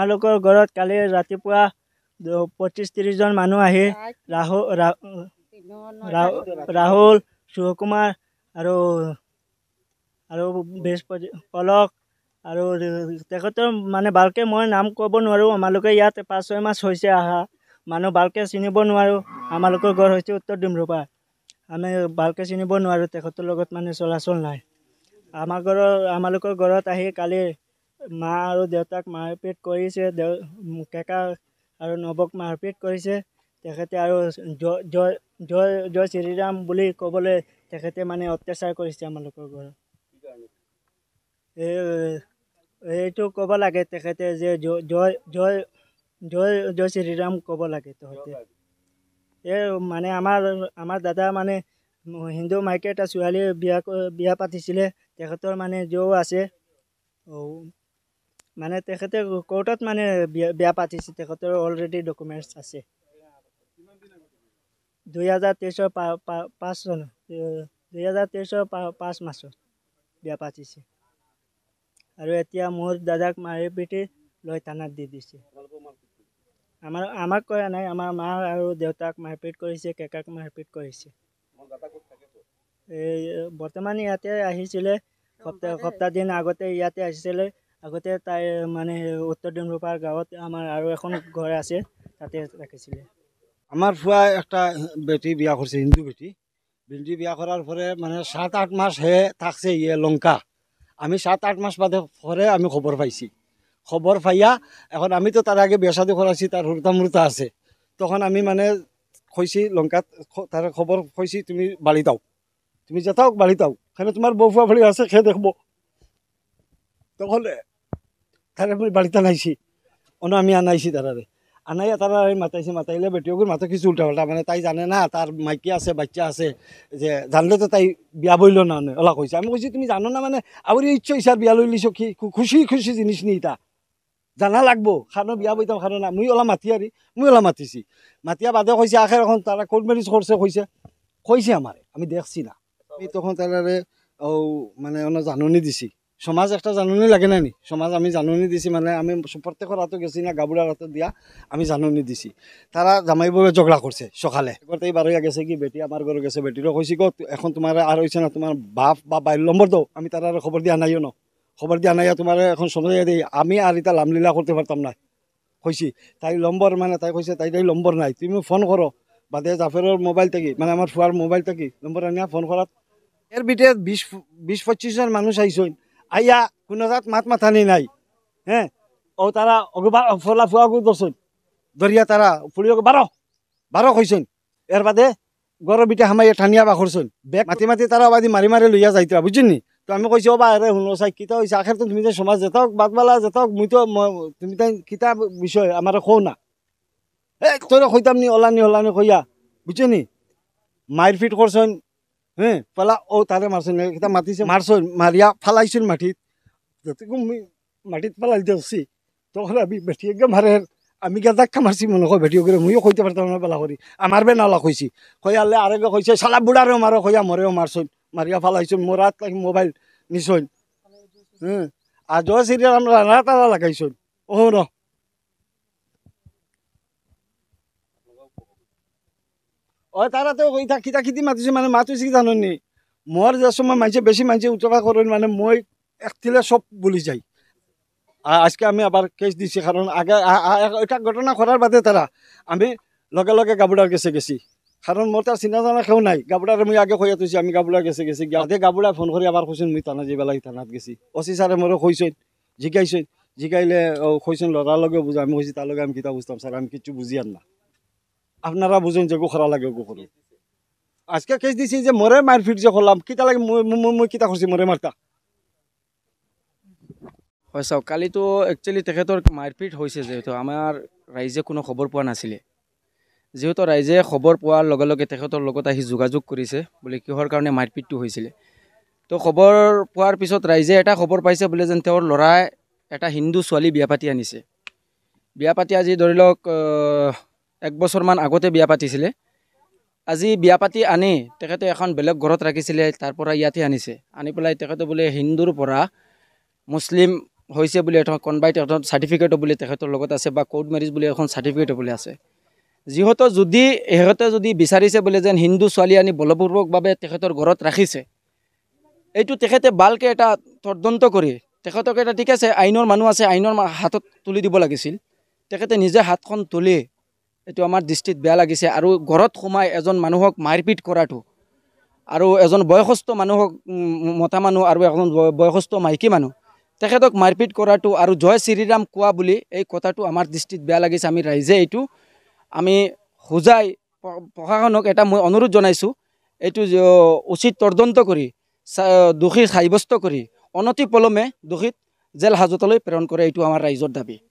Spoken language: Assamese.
তোমালোকৰ ঘৰত কালি ৰাতিপুৱা পঁচিছ ত্ৰিছজন মানুহ আহি ৰাহুল ৰাহুল শিৱকুমাৰ আৰু আৰু বেজ পলক আৰু তেখেতৰ মানে ভালকৈ মই নাম ক'ব নোৱাৰোঁ আমালোকে ইয়াত পাঁচ ছয় মাছ হৈছে অহা মানুহ ভালকৈ চিনিব নোৱাৰোঁ আমালোকৰ ঘৰ হৈছে উত্তৰ ডিম্ৰুপা আমি ভালকৈ চিনিব নোৱাৰোঁ তেখেতৰ লগত মানে চলাচল নাই আমাৰ ঘৰৰ আমালোকৰ ঘৰত আহি কালি মা আৰু দেউতাক মাৰপিট কৰিছে দেউ কেকা আৰু নৱক মাৰপিট কৰিছে তেখেতে আৰু জয় জয় জয় জয় শ্ৰীৰাম বুলি ক'বলৈ তেখেতে মানে অত্যাচাৰ কৰিছে আমালোকৰ ঘৰত এইটো ক'ব লাগে তেখেতে যে জয় জয় জয় জয় জয় শ্ৰীৰাম ক'ব লাগে তহঁতে এই মানে আমাৰ আমাৰ দাদা মানে হিন্দু মাইকী এটা ছোৱালীয়ে বিয়া বিয়া পাতিছিলে তেখেতৰ মানে যৌ আছে মানে তেখেতে কোৰ্টত মানে বিয়া পাতিছে তেখেতৰ অলৰেডি ডকুমেণ্টছ আছে দুই হাজাৰ তেইশৰ পাঁচ চন দুই হাজাৰ তেইশৰ পাঁচ মাসত বিয়া পাতিছে আৰু এতিয়া মোৰ দাদাক মাৰি পিটি লৈ থানাত দি দিছে আমাৰ আমাক কৰা নাই আমাৰ মা আৰু দেউতাক মাৰপিট কৰিছে কেকাক মাৰপিট কৰিছে এই বৰ্তমান ইয়াতে আহিছিলে সপ্তাহ সপ্তাহ দিন আগতে ইয়াতে আহিছিলে আগতে তাই মানে উত্তৰ ডিমৰুপাৰ গাঁৱত আমাৰ আৰু এখন ঘৰ আছে তাতে ৰাখিছিলে আমার ফুয়া একটা বেটি বিয়া করছে হিন্দু বেটি বেটি বিয়া করার পরে মানে সাত আট মাস হে থাকছে ইয়ে লঙ্কা আমি সাত আট মাস বাদে পরে আমি খবর পাইছি খবর পাইয়া এখন আমি তো তার আগে বিয়া সাদু করাছি তার হুরতা মুরতা আছে তখন আমি মানে কইছি লঙ্কাত তার খবর কইছি তুমি বালি দাও তুমি যেতাও বালি দাও কেন তোমার বউ ফুয়া ফেলি আছে খেয়ে দেখব তখন তাৰে মই বাৰীত আনাইছি অনা আমি আনাইছি তাৰে আনাই তাৰাৰে মাতাইছে মাতাইলে বেটিয়কৰ মাথা কিছু উল্টা পাল্টা মানে তাই জানে না তাৰ মাইকী আছে বাচ্ছা আছে যে জানিলেতো তাই বিয়া বৈল নানে অলপ কৈছে আমি কৈছোঁ তুমি জানো না মানে আৰু ইচ্ছা ইচ্ছাৰ বিয়া লৈ লৈছো কি খুচি খুচি জিনিছ নি ইতা জানা লাগব খানো বিয়া বৈ খানো না মই অলপ মাতি আৰু মই অলপ মাতিছি মাতিয়া বাদে কৈছে আখেৰ এখন তাৰে ক'ৰ্ট মেৰিজ কৰছে কৈছে কৈছে আমাৰে আমি দেখছি না আমি তখন তাৰে অ মানে অন জাননী দিছি সমাজ একটা জাননি লাগে না নি সমাজ আমি জাননি দিছি মানে আমি প্রত্যেকের হাতে গেছি না গাবুড়ার হাতে দিয়া আমি জাননি দিছি তারা জামাই বাবু ঝগড়া করছে সকালে এই বারোয়া গেছে কি বেটি আমার ঘরে গেছে বেটির কইছি ক এখন তোমার আর হয়েছে না তোমার বাপ বা বাইর নম্বর দাও আমি তার আর খবর দিয়া নাইও ন খবর দিয়া নাইয়া তোমার এখন সময় দিই আমি আর এটা লামলীলা করতে পারতাম না কইছি তাই লম্বর মানে তাই কইছে তাই তাই লম্বর নাই তুমি ফোন করো বাদে জাফেরের মোবাইল থাকি মানে আমার ফুয়ার মোবাইল থাকি নম্বর আনিয়া ফোন করার এর বিটে বিশ বিশ পঁচিশজন মানুষ আইসইন আইয়া কোনো তাত মাত মাথানি নাই হে অ তাৰা অগবা ফলা ফুৱাকো দৰচোন দৰিয়া তাৰা ফুৰিয়ক বাৰ বাৰ কৈছোন ইয়াৰ বাদে গৰম বিটা সামাই ঠানিয়া বাখৰচোন বেগ মাতি মাতি তাৰা আবাদি মাৰি মাৰি লৈ যা যায় বুজি নি তো আমি কৈছোঁ অ' এৰে শুনো চাই কিতা হৈছে আখেৰটো তুমি যে সমাজ যেতাওক বাদ বালা যেতাওক মইতো মই তুমি তাই কিতা বিষয় আমাৰ কওঁ না এই তই সৈতাম নি অলানি অলানি কৈয়া বুজি নি মাৰ পিট কৰচোন পেলা অ তাৰে মাৰছোন এইকেইটা মাতিছে মাৰছোন মাৰিয়া পেলাইছোন মাটিত যাতেকো মই মাটিত পেলাই দিছি তখন আমি ভেটিয়েকে মাৰে আমি কেইটাক মাৰিছি মনে কয় ভেটিয়েকে ময়ো কৈ পাৰ তাৰমানে পেলা কৰি আমাৰ বে নালা কৈছে কৈয়ালে আৰু কৈছে চালা বুঢ়াৰেও মাৰ কৈয়া মৰেও মাৰছোন মাৰিয়া পেলাইছোন মোৰ ৰাত লাগি মোবাইল নিছোন আজ চিৰিয়েল আমাৰ ৰান্ধা তাৰা লাগাইছোন অ' ৰ অ তাৰা তেওঁ কৈ থাকি থাকি দি মাতিছে মানে মাতিছে কি জাননি মোৰ যাচোন মই মাইছে বেছি মাইছে উৎসাহ কৰোঁ মানে মই একটিলে চব বুলি যায় আজকে আমি আবাৰ কেছ দিছে কাৰণ আগে এটা ঘটনা কৰাৰ বাদে তাৰা আমি লগে লগে গাবুৰাৰ গেছে গেছি কাৰণ মোৰ তাৰ চিন্তা জনা কেউ নাই গাবুৰাৰে মই আগে কৈয়া থৈছোঁ আমি গাবুৰা গেছে গেছি আগে গাবুৰাই ফোন কৰি আবাৰ কৈছোঁ মই থানা যাব লাগে থানাত গেছি অচি ছাৰে মোৰো কৈছোঁ জিকাইছোঁ জিকাইলে কৈছোঁ ল'ৰাৰ লগে বুজা আমি কৈছোঁ তাৰ লগে আমি কিতাপ বুজাম ছাৰ আমি কিছু বুজি আনা আপনারা বুঝুন যে গোখরা লাগে গোখরু আজকে কেস দিছি যে মরে মারপিট যে করলাম কিতা লাগে মই কিতা করছি মরে মারতা হয় চাও কালি তো একচুয়ালি তখেতর মারপিট হয়েছে যেহেতু আমার রাইজে কোনো খবর পোৱা নাছিলে যেহেতু ৰাইজে খবৰ পোৱাৰ লগে লগে তখেতৰ লগত আহি যোগাযোগ কৰিছে বলে কিহৰ কাৰণে মাৰপিটটো হৈছিলে তো খবৰ পোৱাৰ পিছত ৰাইজে এটা খবৰ পাইছে বলে যেন তেওঁৰ লড়ায় এটা হিন্দু ছোৱালী বিয়া পাতি আনিছে বিয়া পাতি আজি ধৰি লওক এক বছৰমান আগতে বিয়া পাতিছিলে আজি বিয়া পাতি আনি তেখেতে এখন বেলেগ ঘৰত ৰাখিছিলে তাৰ পৰা ইয়াতে আনিছে আনি পেলাই তেখেতে বোলে হিন্দুৰ পৰা মুছলিম হৈছে বুলি এখন কনভাইট তেখেতৰ চাৰ্টিফিকেটো বুলি তেখেতৰ লগত আছে বা ক'ৰ্ট মেৰিজ বুলি এখন চাৰ্টিফিকেটো বুলি আছে যিহেতু যদি সিহঁতে যদি বিচাৰিছে বোলে যেন হিন্দু ছোৱালী আনি বলপূৰ্বকভাৱে তেখেতৰ ঘৰত ৰাখিছে এইটো তেখেতে ভালকৈ এটা তদন্ত কৰি তেখেতক এটা ঠিক আছে আইনৰ মানুহ আছে আইনৰ হাতত তুলি দিব লাগিছিল তেখেতে নিজে হাতখন তুলি এইটো আমাৰ দৃষ্টিত বেয়া লাগিছে আৰু ঘৰত সোমাই এজন মানুহক মাৰপিট কৰাটো আৰু এজন বয়সস্থ মানুহক মতা মানুহ আৰু এজন বয়সস্থ মাইকী মানুহ তেখেতক মাৰপিট কৰাটো আৰু জয় শ্ৰীৰাম কোৱা বুলি এই কথাটো আমাৰ দৃষ্টিত বেয়া লাগিছে আমি ৰাইজে এইটো আমি সোজাই প্ৰশাসনক এটা মই অনুৰোধ জনাইছোঁ এইটো উচিত তদন্ত কৰি দোষী সাব্যস্ত কৰি অনতিপলমে দোষীত জেল হাজতলৈ প্ৰেৰণ কৰে এইটো আমাৰ ৰাইজৰ দাবী